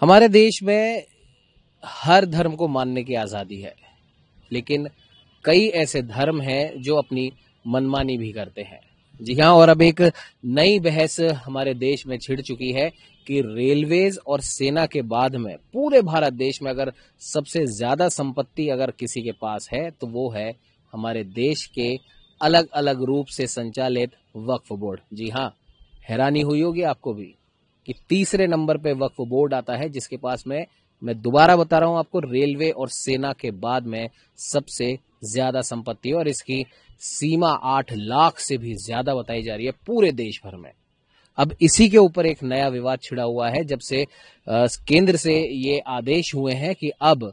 हमारे देश में हर धर्म को मानने की आज़ादी है लेकिन कई ऐसे धर्म हैं जो अपनी मनमानी भी करते हैं जी हाँ और अब एक नई बहस हमारे देश में छिड़ चुकी है कि रेलवेज और सेना के बाद में पूरे भारत देश में अगर सबसे ज्यादा संपत्ति अगर किसी के पास है तो वो है हमारे देश के अलग अलग रूप से संचालित वक्फ बोर्ड जी हाँ हैरानी हुई होगी आपको भी कि तीसरे नंबर पे वक्फ बोर्ड आता है जिसके पास में मैं दोबारा बता रहा हूं आपको रेलवे और सेना के बाद में सबसे ज्यादा संपत्ति और इसकी सीमा आठ लाख से भी ज्यादा बताई जा रही है पूरे देश भर में अब इसी के ऊपर एक नया विवाद छिड़ा हुआ है जब से केंद्र से ये आदेश हुए हैं कि अब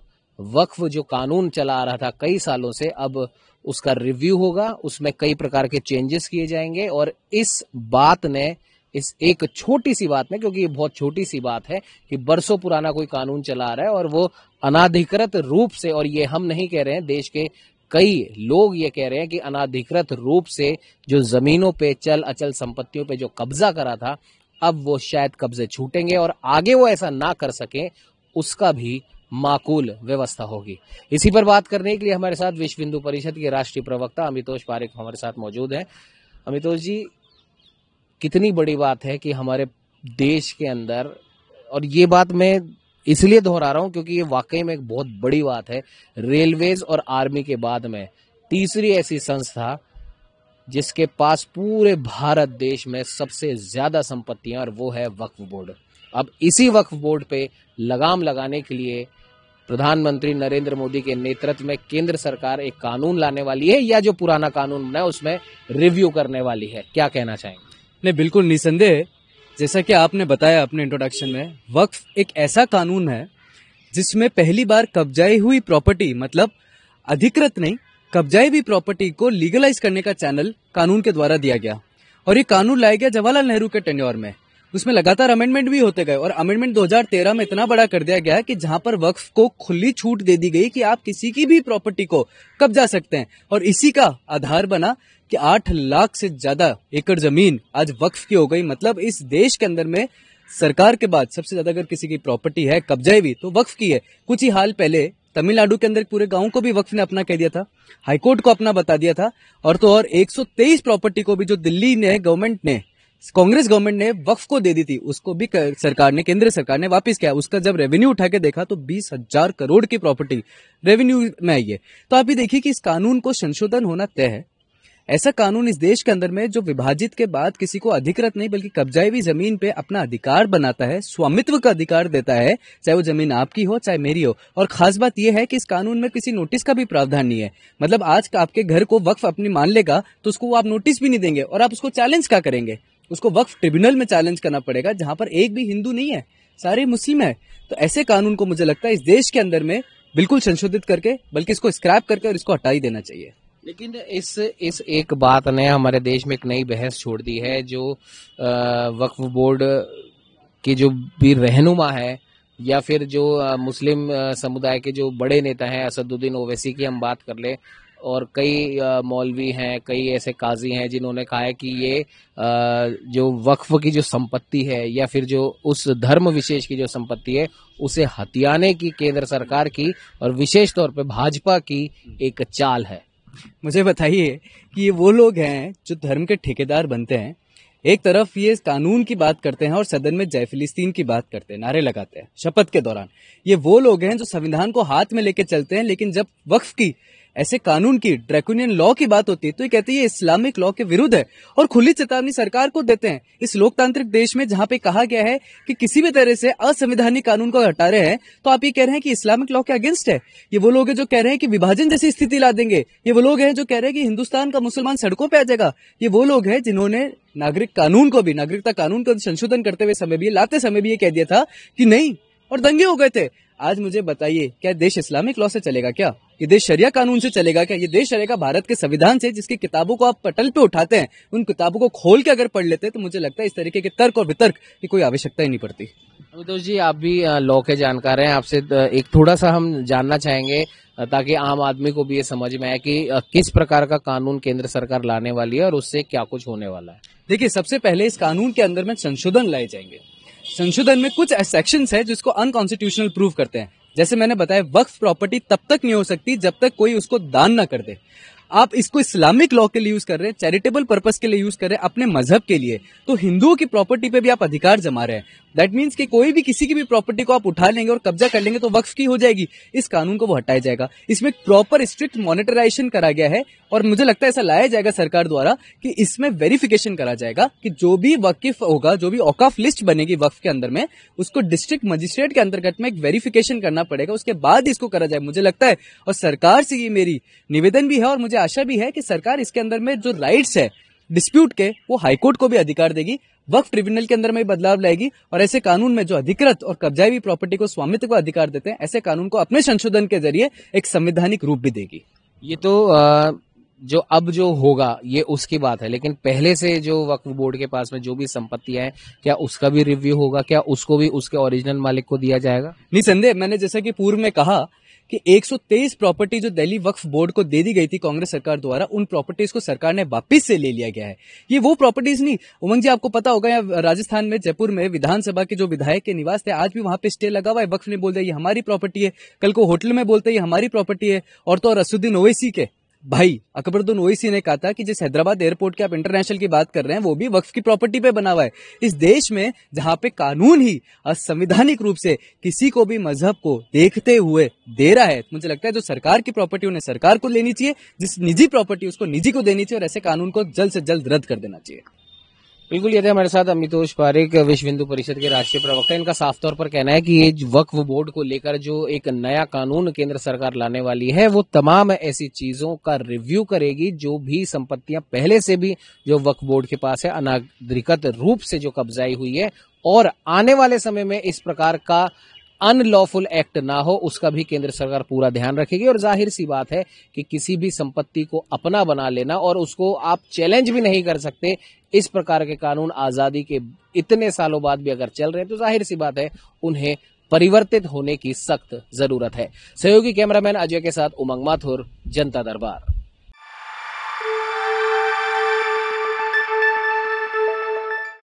वक्फ जो कानून चला आ रहा था कई सालों से अब उसका रिव्यू होगा उसमें कई प्रकार के चेंजेस किए जाएंगे और इस बात ने इस एक छोटी सी बात ने क्योंकि ये बहुत छोटी सी बात है कि बरसों पुराना कोई कानून चला रहा है और वो अनाधिकृत रूप से और ये हम नहीं कह रहे हैं देश के कई लोग ये कह रहे हैं कि अनाधिकृत रूप से जो जमीनों पे चल अचल संपत्तियों पे जो कब्जा करा था अब वो शायद कब्जे छूटेंगे और आगे वो ऐसा ना कर सके उसका भी माकूल व्यवस्था होगी इसी पर बात करने के लिए हमारे साथ विश्व हिंदू परिषद के राष्ट्रीय प्रवक्ता अमितोष पारिक हमारे साथ मौजूद हैं अमितोष जी कितनी बड़ी बात है कि हमारे देश के अंदर और ये बात मैं इसलिए दोहरा रहा हूँ क्योंकि ये वाकई में एक बहुत बड़ी बात है रेलवेज और आर्मी के बाद में तीसरी ऐसी संस्था जिसके पास पूरे भारत देश में सबसे ज्यादा संपत्तियां और वो है वक्फ बोर्ड अब इसी वक्फ बोर्ड पे लगाम लगाने के लिए प्रधानमंत्री नरेंद्र मोदी के नेतृत्व में केंद्र सरकार एक कानून लाने वाली है या जो पुराना कानून बना है उसमें रिव्यू करने वाली है क्या कहना चाहेंगे नहीं बिल्कुल निसंदेह जैसा कि आपने बताया अपने इंट्रोडक्शन में वक्फ एक ऐसा कानून है जिसमें पहली बार कब्जाई हुई प्रॉपर्टी मतलब अधिकृत नहीं कब्जाई हुई प्रॉपर्टी को लीगलाइज करने का चैनल कानून के द्वारा दिया गया और ये कानून लाया गया जवाहरलाल नेहरू के टेन्योर में उसमें लगातार अमेंडमेंट भी होते गए और अमेंडमेंट 2013 में इतना बड़ा कर दिया गया कि जहां पर वक्फ को खुली छूट दे दी गई कि आप किसी की भी प्रॉपर्टी को कब्जा सकते हैं और इसी का आधार बना कि 8 लाख से ज्यादा एकड़ जमीन आज वक्फ की हो गई मतलब इस देश के अंदर में सरकार के बाद सबसे ज्यादा अगर किसी की प्रॉपर्टी है कब्जा भी तो वक्फ की है कुछ ही हाल पहले तमिलनाडु के अंदर पूरे गांव को भी वक्फ ने अपना कह दिया था हाईकोर्ट को अपना बता दिया था और तो और 123 प्रॉपर्टी को भी जो दिल्ली ने गवर्नमेंट ने कांग्रेस गवर्नमेंट ने वक्फ को दे दी थी उसको भी सरकार ने केंद्र सरकार ने वापस किया उसका जब रेवेन्यू उठा के देखा तो बीस हजार करोड़ की प्रॉपर्टी रेवेन्यू में आई है तो आप ये देखिए कि इस कानून को संशोधन होना तय है ऐसा कानून इस देश के अंदर में जो विभाजित के बाद किसी को अधिकृत नहीं बल्कि कब्जा हुई जमीन पे अपना अधिकार बनाता है स्वामित्व का अधिकार देता है चाहे वो जमीन आपकी हो चाहे मेरी हो और खास बात यह है कि इस कानून में किसी नोटिस का भी प्रावधान नहीं है मतलब आज का आपके घर को वक्फ अपनी मान लेगा तो उसको आप नोटिस भी नहीं देंगे और आप उसको चैलेंज क्या करेंगे उसको वक्फ ट्रिब्यूनल में चैलेंज करना पड़ेगा जहां पर एक भी हिंदू नहीं है सारे मुस्लिम है तो ऐसे कानून को मुझे लगता है इस देश के अंदर में बिल्कुल संशोधित करके बल्कि इसको स्क्रैप करके और इसको हटाई देना चाहिए लेकिन इस इस एक बात ने हमारे देश में एक नई बहस छोड़ दी है जो वक्फ बोर्ड के जो भी रहनुमा है या फिर जो मुस्लिम समुदाय के जो बड़े नेता हैं असदुद्दीन ओवैसी की हम बात कर ले और कई मौलवी हैं कई ऐसे काजी हैं जिन्होंने कहा है कि ये जो वक्फ की जो संपत्ति है या फिर जो उस धर्म विशेष की जो संपत्ति है उसे हथियाने की केंद्र सरकार की और विशेष तौर पे भाजपा की एक चाल है मुझे बताइए कि ये वो लोग हैं जो धर्म के ठेकेदार बनते हैं एक तरफ ये कानून की बात करते हैं और सदन में जय फिलिस्तीन की बात करते हैं नारे लगाते हैं शपथ के दौरान ये वो लोग हैं जो संविधान को हाथ में लेके चलते हैं लेकिन जब वक्फ की ऐसे कानून की ड्रैकुनियन लॉ की बात होती है तो ये कहते हैं ये इस्लामिक लॉ के विरुद्ध है और खुली चेतावनी सरकार को देते हैं इस लोकतांत्रिक देश में जहां पे कहा गया है कि किसी भी तरह से असंवैधानिक कानून को हटा रहे हैं तो आप ये कह रहे हैं कि इस्लामिक लॉ के अगेंस्ट है ये वो लोग है जो कह रहे हैं कि विभाजन जैसी स्थिति ला देंगे ये वो लोग हैं जो कह रहे हैं कि हिंदुस्तान का मुसलमान सड़कों पर आ जाएगा ये वो लोग हैं जिन्होंने नागरिक कानून को भी नागरिकता कानून को संशोधन करते हुए समय भी लाते समय भी ये कह दिया था कि नहीं और दंगे हो गए थे आज मुझे बताइए क्या देश इस्लामिक लॉ से चलेगा क्या ये देश शरिया कानून से चलेगा क्या ये देश चलेगा भारत के संविधान से जिसकी किताबों को आप पटल पे उठाते हैं उन किताबों को खोल के अगर पढ़ लेते हैं तो मुझे लगता है इस तरीके के तर्क और वितर्क की कोई आवश्यकता ही नहीं पड़ती अमितोष जी आप भी लॉ के जानकार हैं आपसे एक थोड़ा सा हम जानना चाहेंगे ताकि आम आदमी को भी ये समझ में आए कि किस प्रकार का कानून केंद्र सरकार लाने वाली है और उससे क्या कुछ होने वाला है देखिए सबसे पहले इस कानून के अंदर में संशोधन लाए जाएंगे संशोधन में कुछ सेक्शन है जिसको अनकॉन्स्टिट्यूशनल प्रूव करते हैं जैसे मैंने बताया वक्फ प्रॉपर्टी तब तक नहीं हो सकती जब तक कोई उसको दान ना कर दे आप इसको इस्लामिक लॉ के लिए यूज कर रहे हैं चैरिटेबल पर्पज के लिए यूज कर रहे हैं अपने मजहब के लिए तो हिंदुओं की प्रॉपर्टी पे भी आप अधिकार जमा रहे हैं दैट मीन्स कि कोई भी किसी की भी प्रॉपर्टी को आप उठा लेंगे और कब्जा कर लेंगे तो वक्फ की हो जाएगी इस कानून को वो हटाया जाएगा इसमें प्रॉपर स्ट्रिक्ट मॉनिटराइजेशन करा गया है और मुझे लगता है ऐसा लाया जाएगा सरकार द्वारा कि इसमें वेरिफिकेशन करा जाएगा कि जो भी वकीफ होगा जो भी औकाफ लिस्ट बनेगी वक्फ के अंदर में उसको डिस्ट्रिक्ट मजिस्ट्रेट के अंतर्गत में एक वेरिफिकेशन करना पड़ेगा उसके बाद इसको करा जाए मुझे लगता है और सरकार से ये मेरी निवेदन भी है और मुझे आशा भी है कि सरकार इसके अंदर में जो राइट्स है डिस्प्यूट के वो हाईकोर्ट को भी अधिकार देगी वक्फ ट्रिब्यूनल के अंदर में बदलाव लाएगी और ऐसे कानून में जो अधिकृत और कब्जा प्रॉपर्टी को स्वामित्व का अधिकार देते हैं ऐसे कानून को अपने संशोधन के जरिए एक संवैधानिक रूप भी देगी ये तो जो अब जो होगा ये उसकी बात है लेकिन पहले से जो वक्फ बोर्ड के पास में जो भी संपत्तियां हैं क्या उसका भी रिव्यू होगा क्या उसको भी उसके ओरिजिनल मालिक को दिया जाएगा निसंदेह मैंने जैसा कि पूर्व में कहा कि 123 प्रॉपर्टी जो दिल्ली वक्फ बोर्ड को दे दी गई थी कांग्रेस सरकार द्वारा उन प्रॉपर्टीज को सरकार ने वापिस से ले लिया गया है ये वो प्रॉपर्टीज नहीं उमंग जी आपको पता होगा राजस्थान में जयपुर में विधानसभा के जो विधायक के निवास थे आज भी वहां पे स्टे लगा हुआ है वक्फ ने बोल दिया ये हमारी प्रॉपर्टी है कल को होटल में बोलते ये हमारी प्रॉपर्टी है और तो और असुद्दीन ओवैसी के भाई अकबरुद्दीन ओसी ने कहा था कि जिस हैदराबाद एयरपोर्ट की आप इंटरनेशनल की बात कर रहे हैं वो भी वक्फ की प्रॉपर्टी पे बना हुआ है इस देश में जहां पे कानून ही असंवैधानिक रूप से किसी को भी मजहब को देखते हुए दे रहा है मुझे लगता है जो सरकार की प्रॉपर्टी उन्हें सरकार को लेनी चाहिए जिस निजी प्रॉपर्टी उसको निजी को देनी चाहिए और ऐसे कानून को जल्द से जल्द रद्द कर देना चाहिए बिल्कुल ये थे हमारे साथ अमितोष पारिक विश्व हिंदू परिषद के राष्ट्रीय प्रवक्ता इनका साफ तौर पर कहना है कि ये वक्फ बोर्ड को लेकर जो एक नया कानून केंद्र सरकार लाने वाली है वो तमाम ऐसी चीजों का रिव्यू करेगी जो भी संपत्तियां पहले से भी जो वक्फ बोर्ड के पास है अनाधिकृत रूप से जो कब्जाई हुई है और आने वाले समय में इस प्रकार का अनलॉफुल एक्ट ना हो उसका भी केंद्र सरकार पूरा ध्यान रखेगी और जाहिर सी बात है कि किसी भी संपत्ति को अपना बना लेना और उसको आप चैलेंज भी नहीं कर सकते इस प्रकार के कानून आजादी के इतने सालों बाद भी अगर चल रहे हैं तो जाहिर सी बात है उन्हें परिवर्तित होने की सख्त जरूरत है सहयोगी कैमरामैन अजय के साथ उमंग माथुर जनता दरबार